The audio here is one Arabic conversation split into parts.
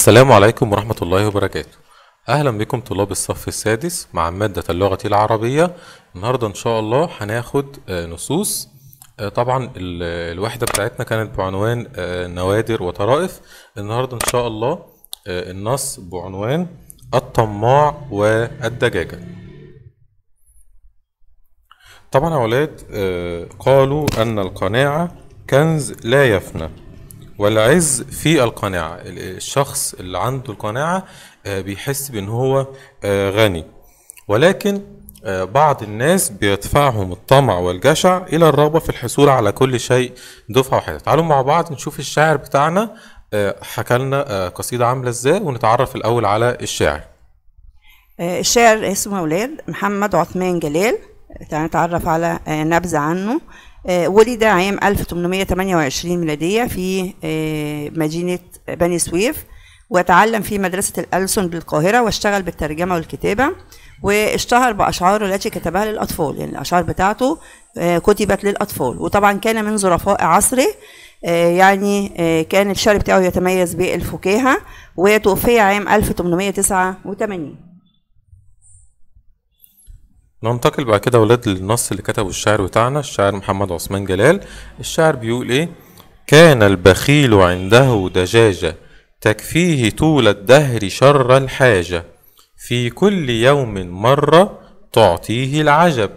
السلام عليكم ورحمة الله وبركاته أهلا بكم طلاب الصف السادس مع مادة اللغة العربية النهاردة إن شاء الله هناخد آه، نصوص آه، طبعا الوحدة بتاعتنا كانت بعنوان آه، نوادر وطرائف النهاردة إن شاء الله النص بعنوان الطماع والدجاجة طبعا يا أولاد قالوا أن القناعة كنز لا يفنى والعز في القناعة الشخص اللي عنده القناعة آه، بيحس بأن هو آه، غني ولكن آه، بعض الناس بيدفعهم الطمع والجشع إلى الرغبة في الحصول على كل شيء دفعة واحدة تعالوا مع بعض نشوف الشاعر بتاعنا حكى لنا قصيدة عاملة إزاي ونتعرف الأول على الشاعر الشاعر اسمه ولاد محمد عثمان جلال نتعرف على نبذة عنه آه، ولد عام 1828 ميلادية في آه، مدينة آه، بني سويف وتعلم في مدرسة الألسن بالقاهرة واشتغل بالترجمة والكتابة واشتهر بأشعاره التي كتبها للأطفال يعني الأشعار بتاعته كتبت للأطفال وطبعا كان من ظرفاء عصره يعني كان الشعر بتاعه يتميز بالفكاهة وتوفي عام 1889 ننتقل بعد كده ولاد للنص اللي كتبه الشاعر بتاعنا الشاعر محمد عثمان جلال الشاعر بيقول ايه كان البخيل عنده دجاجة تكفيه طول الدهر شر الحاجة في كل يوم مرة تعطيه العجب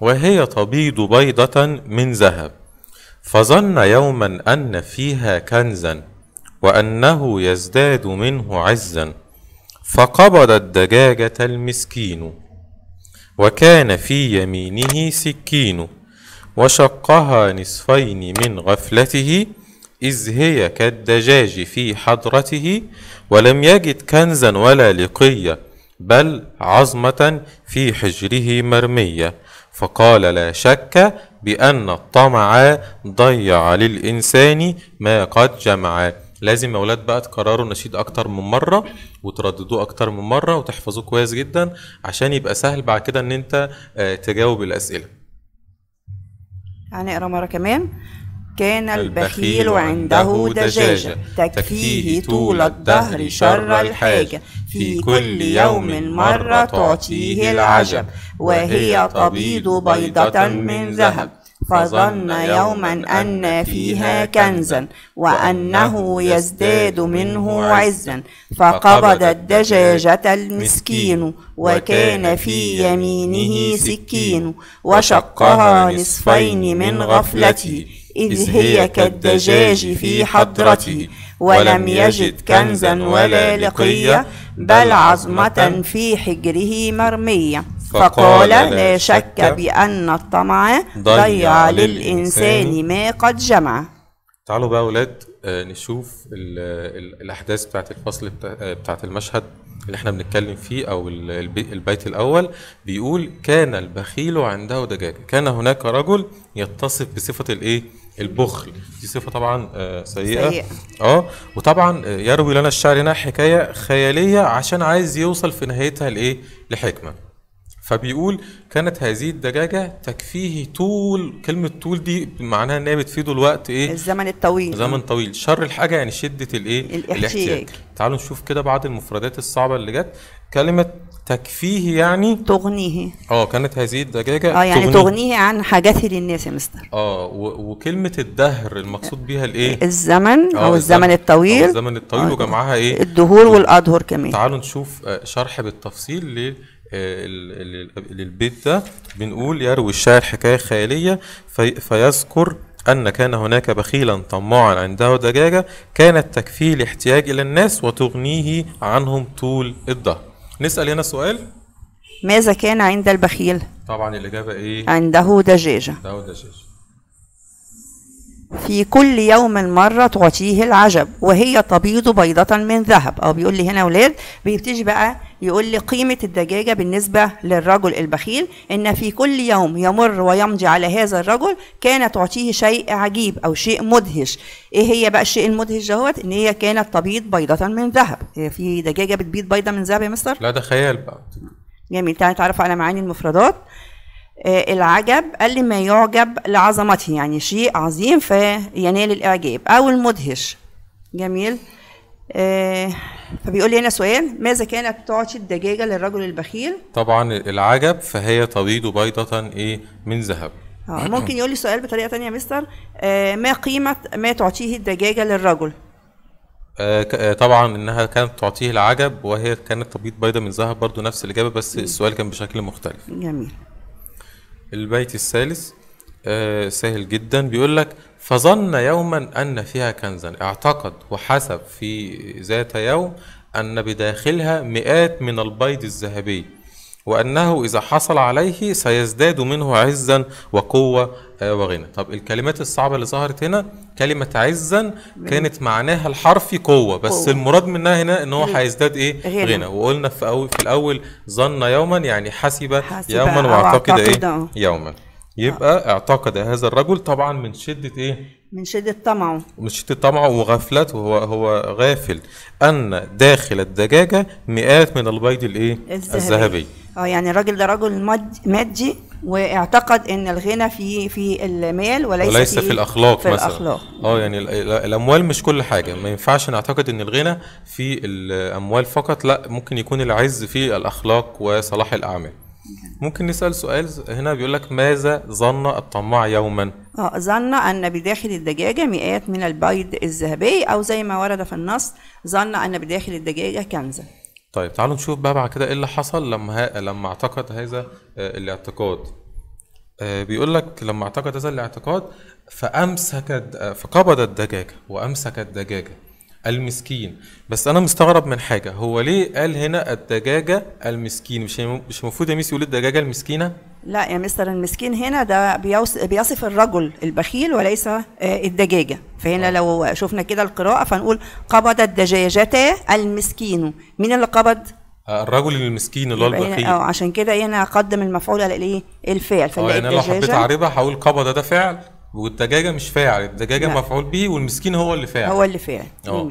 وهي تبيض بيضة من ذهب فظن يوما أن فيها كنزا وأنه يزداد منه عزا فقبض الدجاجة المسكين وكان في يمينه سكين وشقها نصفين من غفلته إذ هي كالدجاج في حضرته ولم يجد كنزا ولا لقية بل عظمة في حجره مرمية فقال لا شك بأن الطمع ضيع للإنسان ما قد جمع لازم يا اولاد بقى تكرروا النشيد اكتر من مره وترددوه اكتر من مره وتحفظوه كويس جدا عشان يبقى سهل بعد كده ان انت آه، تجاوب الاسئله هنقرا مره كمان كان البخيل عنده دجاجة تكفيه طول الدهر شر الحاجة في كل يوم مرة تعطيه العجب وهي تبيض بيضة من ذهب فظن يوما أن فيها كنزا وأنه يزداد منه عزا فقبض الدجاجة المسكين وكان في يمينه سكين وشقها نصفين من غفلتي إذ هي كالدجاج في حضرتي ولم يجد كنزا ولا لقية بل عظمة في حجره مرمية فقال لا شك بأن الطمع ضيع للإنسان ما قد جمع تعالوا بقى أولاد آه، نشوف الأحداث بتاعت الفصل آه، بتاعت المشهد اللي احنا بنتكلم فيه أو البيت الأول بيقول كان البخيل عنده دجاجة كان هناك رجل يتصف بصفة الإيه؟ البخل دي صفه طبعا آه، سيئه, سيئة. اه وطبعا يروي لنا الشعر هنا حكايه خياليه عشان عايز يوصل في نهايتها لايه لحكمه فبيقول كانت هذه الدجاجة تكفيه طول كلمة طول دي معناها ان هي بتفيده الوقت ايه الزمن الطويل زمن طويل شر الحاجة يعني شدة الايه الاحتياج تعالوا نشوف كده بعض المفردات الصعبة اللي جت كلمة تكفيه يعني تغنيه اه كانت هذه الدجاجة اه يعني تغنيه, تغنيه عن حاجات للناس يا مستر اه وكلمة الدهر المقصود بيها الايه الزمن آه، او الزمن الطويل الزمن الطويل آه، آه، وجمعها ايه الدهور والأدهر كمان تعالوا نشوف شرح بالتفصيل آه، للبيت ده بنقول يروي الشاعر حكاية خيالية في فيذكر أن كان هناك بخيلا طماعا عنده دجاجة كانت تكفيه الاحتياج إلى الناس وتغنيه عنهم طول الدهر نسأل هنا سؤال ماذا كان عند البخيل؟ طبعا الإجابة إيه؟ عنده دجاجة عنده دجاجة في كل يوم مرة تعطيه العجب وهي تبيض بيضة من ذهب أو بيقول لي هنا ولاد بيبتدي بقى يقول لي قيمة الدجاجة بالنسبة للرجل البخيل إن في كل يوم يمر ويمضي على هذا الرجل كانت تعطيه شيء عجيب أو شيء مدهش إيه هي بقى الشيء المدهش دهوت إن هي كانت تبيض بيضة من ذهب إيه في دجاجة بتبيض بيضة من ذهب يا مستر؟ لا ده خيال بقى جميل تعالى نتعرف على معاني المفردات آه، العجب قال لي ما يعجب لعظمته يعني شيء عظيم فينال الإعجاب أو المدهش جميل آه، فبيقول لي هنا سؤال ماذا كانت تعطي الدجاجة للرجل البخيل؟ طبعا العجب فهي تبيض بيضة إيه من ذهب آه، ممكن يقول لي سؤال بطريقة تانية يا مستر ما قيمة ما تعطيه الدجاجة للرجل؟ طبعا انها كانت تعطيه العجب وهي كانت تبيض بيضة من ذهب برضو نفس الاجابه بس السؤال كان بشكل مختلف جميل البيت الثالث آه سهل جدا بيقول لك فظن يوما أن فيها كنزا اعتقد وحسب في ذات يوم أن بداخلها مئات من البيض الذهبي وأنه إذا حصل عليه سيزداد منه عزا وقوة آه، وغنى طب الكلمات الصعبة اللي ظهرت هنا كلمة عزا كانت معناها الحرفي قوة بس قوة. المراد منها هنا ان هو هيزداد ايه غنى وقلنا في, أول في الاول ظن يوما يعني حسب, يوما واعتقد ايه آه. يوما يبقى اعتقد هذا الرجل طبعا من شدة ايه من شدة طمعه من شدة طمعه وغفلته هو هو غافل أن داخل الدجاجة مئات من البيض الإيه؟ الذهبي اه يعني الراجل ده رجل مادي واعتقد ان الغنى في في المال وليس, وليس في, في الاخلاق في مثلا الأخلاق. اه يعني الاموال مش كل حاجه ما ينفعش نعتقد ان الغنى في الاموال فقط لا ممكن يكون العز في الاخلاق وصلاح الاعمال ممكن نسال سؤال هنا بيقول لك ماذا ظن الطماع يوما اه ظن ان بداخل الدجاجه مئات من البيض الذهبي او زي ما ورد في النص ظن ان بداخل الدجاجه كنزا طيب تعالوا نشوف بقى بعد كده ايه اللي حصل لما ها... لما اعتقد هذا آه، الاعتقاد آه، بيقول لك لما اعتقد هذا الاعتقاد فامسك آه، فقبض الدجاجه وامسك الدجاجه المسكين بس انا مستغرب من حاجه هو ليه قال هنا الدجاجه المسكين مش مش المفروض يا ميس يقول الدجاجه المسكينه لا يا مستر المسكين هنا ده بيصف الرجل البخيل وليس آه، الدجاجه فهنا آه. لو شفنا كده القراءه فنقول قبض الدجاجه المسكين مين اللي قبض آه، الرجل المسكين اللي هو البخيل اه عشان كده هنا قدم المفعول على الايه الفعل فنلاقي يعني انا لو حبيت اعربها هقول قبض ده فعل والدجاجه مش فاعل الدجاجه لا. مفعول به والمسكين هو اللي فاعل هو اللي فاعل آه.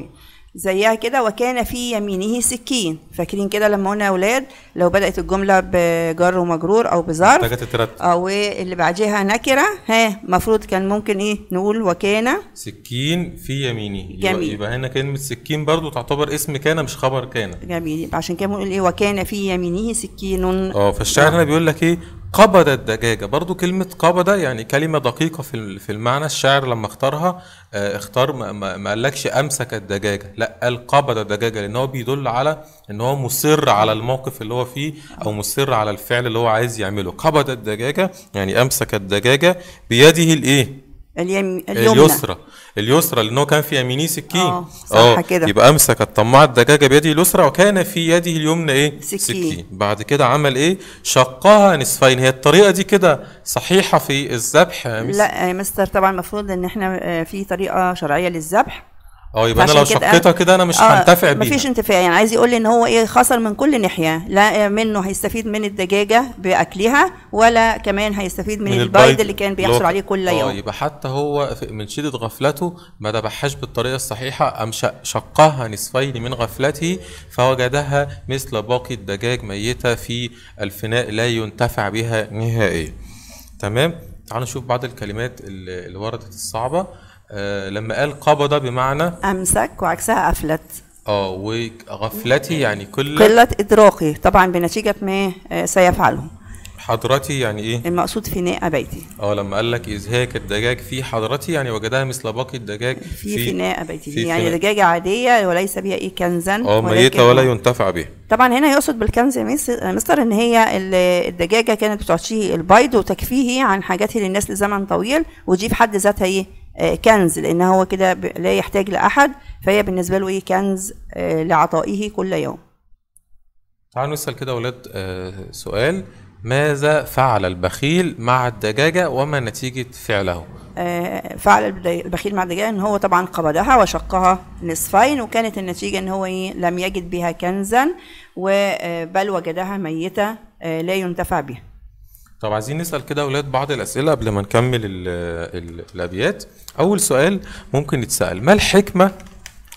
زيها كده وكان في يمينه سكين فاكرين كده لما قلنا يا اولاد لو بدات الجمله بجر ومجرور او بظرف محتاجه تترتب او اللي بعديها نكره ها المفروض كان ممكن ايه نقول وكان سكين في يمينه جميل يبقى هنا كلمه سكين برضو تعتبر اسم كان مش خبر كان جميل يبقى عشان كده بنقول ايه وكان في يمينه سكين اه فالشاعر هنا بيقول لك ايه قبض الدجاجة برضو كلمة قبض يعني كلمة دقيقة في في المعنى الشاعر لما اختارها آه، اختار ما, ما قالكش أمسك الدجاجة لا قال قبض الدجاجة لأن هو بيدل على إن هو مصر على الموقف اللي هو فيه أو مصر على الفعل اللي هو عايز يعمله قبض الدجاجة يعني أمسك الدجاجة بيده الإيه اليم... اليمنى اليسرى اليسرى لانه كان في يميني سكين اه صح آه، كده يبقى امسك الطماع الدجاجه بيده اليسرى وكان في يده اليمنى ايه سكين. سكين بعد كده عمل ايه شقها نصفين هي الطريقه دي كده صحيحه في الذبح لا يا مستر طبعا المفروض ان احنا آه، في طريقه شرعيه للذبح اه يبقى انا لو شقيتها كده انا مش آه، هنتفع بيها مفيش انتفاع يعني عايز يقول لي ان هو ايه خسر من كل ناحيه لا منه هيستفيد من الدجاجه باكلها ولا كمان هيستفيد من, من البيض اللي كان بيحصل عليه كل آه، يوم اه يبقى حتى هو من شده غفلته ما ذبحهاش بالطريقه الصحيحه ام شقها نصفين من غفلته فوجدها مثل باقي الدجاج ميته في الفناء لا ينتفع بها نهائيا تمام تعالوا نشوف بعض الكلمات اللي وردت الصعبه آه، لما قال قبض بمعنى امسك وعكسها افلت اه وغفلتي يعني كل قله ادراكي طبعا بنتيجه ما آه، سيفعله حضرتي يعني ايه المقصود فناء بيتي اه لما قال لك ازهاك الدجاج في حضرتي يعني وجدها مثل باقي الدجاج في, في فناء بيتي في يعني دجاجه عاديه وليس بها ايه كنزا اه ميته ولا ينتفع بها طبعا هنا يقصد بالكنز مستر ان هي الدجاجه كانت بتعطيه البيض وتكفيه عن حاجاته للناس لزمن طويل ودي في حد ذاتها ايه آه، كنز لان هو كده لا يحتاج لاحد فهي بالنسبه له ايه كنز آه، لعطائه كل يوم تعالوا نسال كده اولاد آه، سؤال ماذا فعل البخيل مع الدجاجه وما نتيجه فعله فعل البخيل مع الدجاجه ان هو طبعا قبضها وشقها نصفين وكانت النتيجه ان هو إيه، لم يجد بها كنزا بل وجدها ميته لا ينتفع بها طب عايزين نسال كده اولاد بعض الاسئله قبل ما نكمل الـ الـ الابيات اول سؤال ممكن يتسال ما الحكمه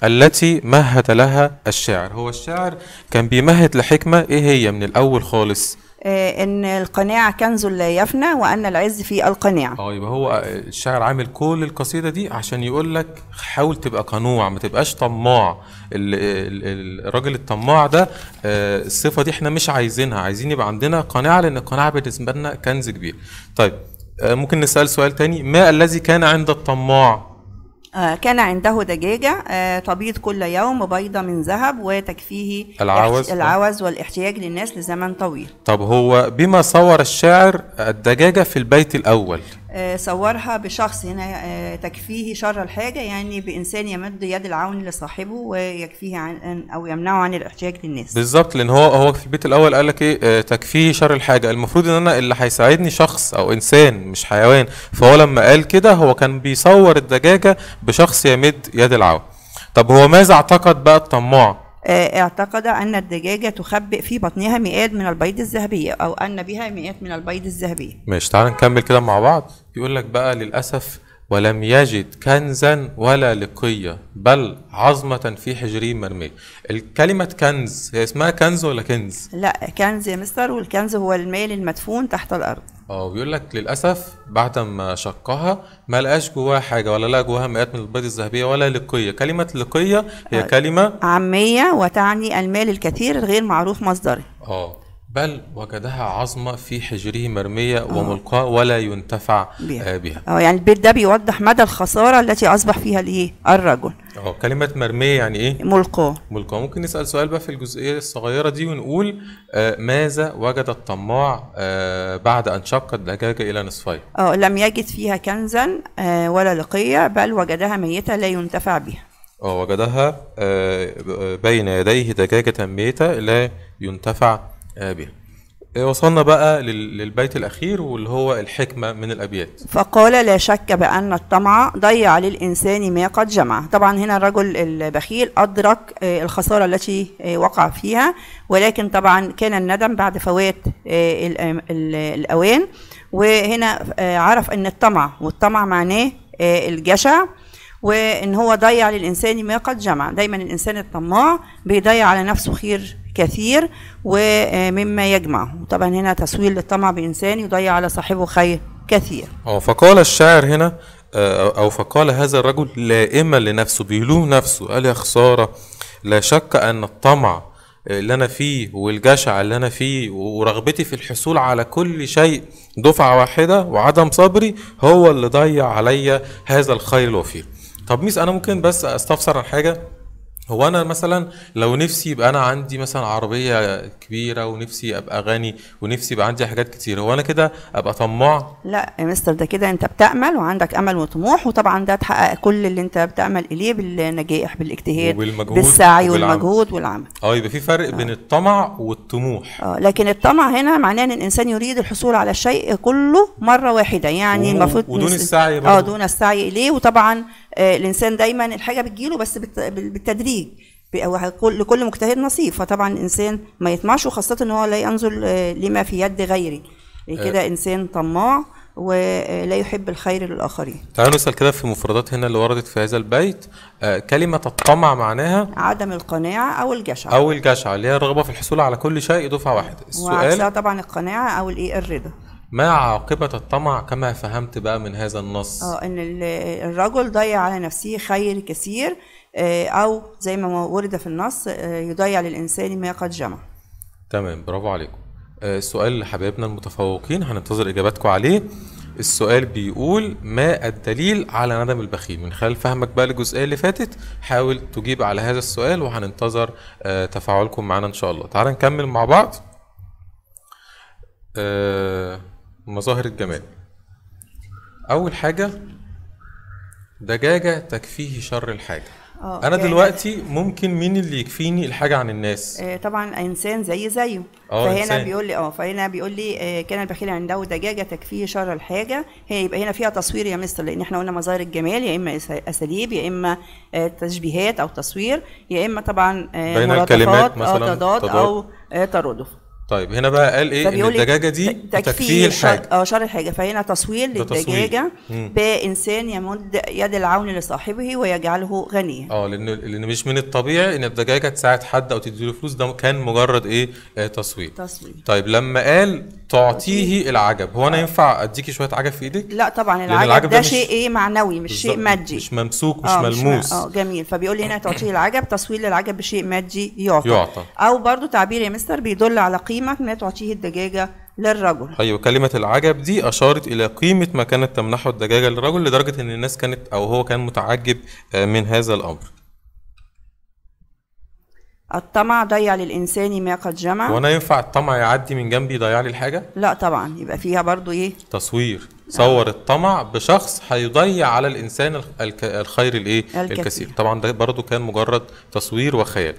التي مهد لها الشاعر هو الشاعر كان بيمهد لحكمه ايه هي من الاول خالص آه، ان القناع كنز لا يفنى وان العز في القناع اه يبقى هو الشاعر عامل كل القصيده دي عشان يقول لك حاول تبقى قنوع ما تبقاش طماع الراجل الطماع ده آه، الصفه دي احنا مش عايزينها عايزين يبقى عندنا قناعه لان القناعه بالنسبه لنا كنز كبير طيب آه، ممكن نسال سؤال تاني ما الذي كان عند الطماع آه، كان عنده دجاجة آه، تبيض كل يوم بيضة من ذهب وتكفيه العوز العوز والاحتياج للناس لزمن طويل طب هو بما صور الشاعر الدجاجة في البيت الأول آه، صورها بشخص هنا آه، تكفيه شر الحاجة يعني بإنسان يمد يد العون لصاحبه ويكفيه عن أو يمنعه عن الاحتياج للناس بالظبط لأن هو هو في البيت الأول قال لك إيه آه، تكفيه شر الحاجة المفروض إن أنا اللي هيساعدني شخص أو إنسان مش حيوان فهو لما قال كده هو كان بيصور الدجاجة بشخص يمد يد العون طب هو ماذا اعتقد بقى الطماع آه، اعتقد أن الدجاجة تخبئ في بطنها مئات من البيض الذهبية أو أن بها مئات من البيض الذهبية ماشي تعال نكمل كده مع بعض يقول لك بقى للأسف ولم يجد كنزا ولا لقية بل عظمة في حجرين مرمية الكلمة كنز هي اسمها كنز ولا كنز؟ لا كنز يا مستر والكنز هو المال المدفون تحت الأرض اه بيقول لك للاسف بعد ما شقها ما لقاش جواها حاجه ولا لقى جواها مئات من البيض الذهبيه ولا لقيه كلمه لقيه هي آه، كلمه عاميه وتعني المال الكثير الغير معروف مصدره اه بل وجدها عظمة في حجره مرمية آه. وملقاة ولا ينتفع آه، بيها, بيها. اه يعني البيت ده بيوضح مدى الخسارة التي أصبح فيها الإيه الرجل اه كلمة مرمية يعني إيه؟ ملقاة ملقاة ممكن نسأل سؤال بقى في الجزئية الصغيرة دي ونقول آه ماذا وجد الطماع آه بعد أن شق الدجاجة إلى نصفين؟ اه لم يجد فيها كنزا آه ولا لقية بل وجدها ميتة لا ينتفع بها اه وجدها آه، بين يديه دجاجة ميتة لا ينتفع بها إيه، وصلنا بقى للبيت الأخير واللي هو الحكمة من الأبيات فقال لا شك بأن الطمع ضيع للإنسان ما قد جمع طبعا هنا الرجل البخيل أدرك إيه، الخسارة التي إيه، وقع فيها ولكن طبعا كان الندم بعد فوات الأوان وهنا عرف أن الطمع والطمع معناه الجشع وان هو ضيع للانسان ما قد جمع دايما الانسان الطماع بيضيع على نفسه خير كثير ومما يجمعه طبعا هنا تسويل للطمع بانسان يضيع على صاحبه خير كثير أو فقال الشاعر هنا آه، أو فقال هذا الرجل لائما لنفسه بيلوم نفسه قال يا خسارة لا شك أن الطمع اللي أنا فيه والجشع اللي أنا فيه ورغبتي في الحصول على كل شيء دفعة واحدة وعدم صبري هو اللي ضيع عليا هذا الخير الوفير طب ميس انا ممكن بس استفسر عن حاجه هو انا مثلا لو نفسي يبقى انا عندي مثلا عربيه كبيره ونفسي ابقى غني ونفسي يبقى عندي حاجات كتير هو انا كده ابقى طماع لا يا مستر ده كده انت بتامل وعندك امل وطموح وطبعا ده تحقق كل اللي انت بتامل اليه بالنجاح بالاجتهاد وبالمجهود بالسعي والمجهود والعمل اه يبقى في فرق آه. بين الطمع والطموح اه لكن الطمع هنا معناه ان الانسان يريد الحصول على الشيء كله مره واحده يعني المفروض ودون السعي آه، برضو. اه دون السعي اليه وطبعا آه، الانسان دايما الحاجه بتجيله بس بالتدريج لكل مجتهد نصيب فطبعا الانسان ما يطمعش وخاصه ان هو لا ينظر لما في يد غيره يعني كده آه. انسان طماع ولا آه، يحب الخير للاخرين. تعالوا نسال كده في مفردات هنا اللي وردت في هذا البيت كلمه الطمع معناها عدم القناعه او الجشع او الجشع اللي هي الرغبه في الحصول على كل شيء دفعه واحده. السؤال طبعا القناعه او الايه الرضا. ما عاقبة الطمع كما فهمت بقى من هذا النص اه ان الرجل ضيع على نفسه خير كثير آه، او زي ما ورد في النص آه، يضيع للانسان ما قد جمع تمام برافو عليكم آه، سؤال لحبايبنا المتفوقين هننتظر اجاباتكم عليه السؤال بيقول ما الدليل على ندم البخيل من خلال فهمك بقى للجزئيه اللي فاتت حاول تجيب على هذا السؤال وهننتظر تفاعلكم معانا ان شاء الله تعال نكمل مع بعض أه مظاهر الجمال اول حاجه دجاجه تكفيه شر الحاجه أوه. انا يعني دلوقتي ممكن مين اللي يكفيني الحاجه عن الناس آه طبعا انسان زي زيه آه، فهنا إنسان. بيقول لي اه فهنا بيقول لي آه كان البخيل عنده دجاجه تكفيه شر الحاجه هي يبقى هنا فيها تصوير يا مستر لان احنا قلنا مظاهر الجمال يا اما اساليب يا اما آه تشبيهات او تصوير يا اما طبعا آه بين الكلمات آه، مثلا أو تضاد, تضاد او آه ترادف طيب هنا بقى قال ايه ان إيه؟ الدجاجه دي تكفيه الحاجه اه شر الحاجه فهنا تصوير للدجاجه بانسان يمد يد العون لصاحبه ويجعله غنيا اه لان لان مش من الطبيعي ان الدجاجه تساعد حد او تديله فلوس ده كان مجرد ايه آه، تصوير تصوير طيب لما قال تعطيه العجب هو انا آه. ينفع اديكي شويه عجب في ايدك لا طبعا العجب, العجب ده, ده شيء ايه معنوي مش شيء مادي مش ممسوك مش آه، ملموس اه جميل فبيقول لي هنا تعطيه العجب تصوير للعجب بشيء مادي يعطى يعطى او برضو تعبير يا مستر بيدل على قيمه ما تعطيه الدجاجه للرجل ايوه كلمه العجب دي اشارت الى قيمه ما كانت تمنحه الدجاجه للرجل لدرجه ان الناس كانت او هو كان متعجب آه، من هذا الامر الطمع ضيع للانسان ما قد جمع وانا ينفع الطمع يعدي من جنبي يضيع لي الحاجه لا طبعا يبقى فيها برضو ايه تصوير صور الطمع بشخص هيضيع على الانسان الخير الايه الكثير. الكثير طبعا ده برضو كان مجرد تصوير وخيال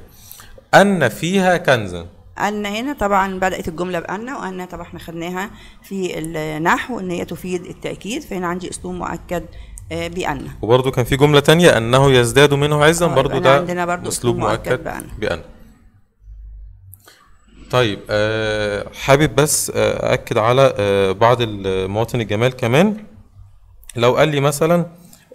ان فيها كنزا أن هنا طبعا بدأت الجملة بأن وأن طبعا احنا خدناها في النحو إن هي تفيد التأكيد فهنا عندي أسلوب مؤكد آه، بأن وبرضه كان في جملة تانية أنه يزداد منه عزا آه، برضه ده عندنا برضو أسلوب مؤكد بأن, بأن. طيب أه حابب بس آه، أكد على أه بعض المواطن الجمال كمان لو قال لي مثلا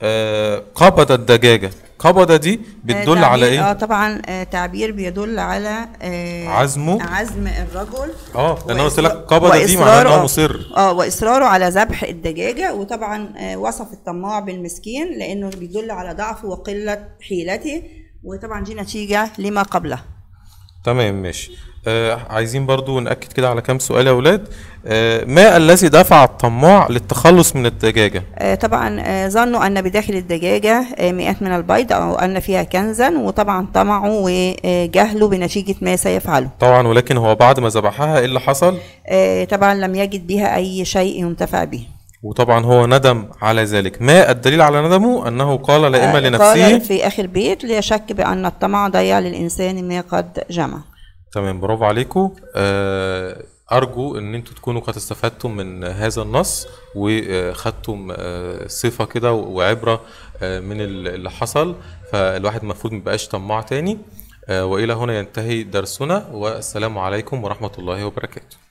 آه، قبض الدجاجة قبضة دي بتدل آه، على ايه؟ اه طبعا آه، تعبير بيدل على آه عزمه عزم الرجل اه انا قلت لك قبضة دي معناها انه مصر اه واصراره على ذبح الدجاجة وطبعا آه وصف الطماع بالمسكين لانه بيدل على ضعفه وقلة حيلته وطبعا دي نتيجة لما قبله تمام ماشي آه عايزين برضو نأكد كده على كام سؤال يا أولاد آه ما الذي دفع الطماع للتخلص من الدجاجة؟ آه طبعا آه ظنوا أن بداخل الدجاجة آه مئات من البيض أو أن فيها كنزا وطبعا طمعوا وجهلوا بنتيجة ما سيفعله طبعا ولكن هو بعد ما ذبحها إيه اللي حصل؟ آه طبعا لم يجد بها أي شيء ينتفع به وطبعا هو ندم على ذلك ما الدليل على ندمه أنه قال لا إما آه، لنفسه قال في آخر بيت لا شك بأن الطمع ضيع للإنسان ما قد جمع تمام برافو عليكم آه أرجو أن أنتم تكونوا قد استفدتم من هذا النص وخدتم آه، صفة كده وعبرة آه، من اللي حصل فالواحد المفروض مبقاش طماع تاني وإلى هنا ينتهي درسنا والسلام عليكم ورحمة الله وبركاته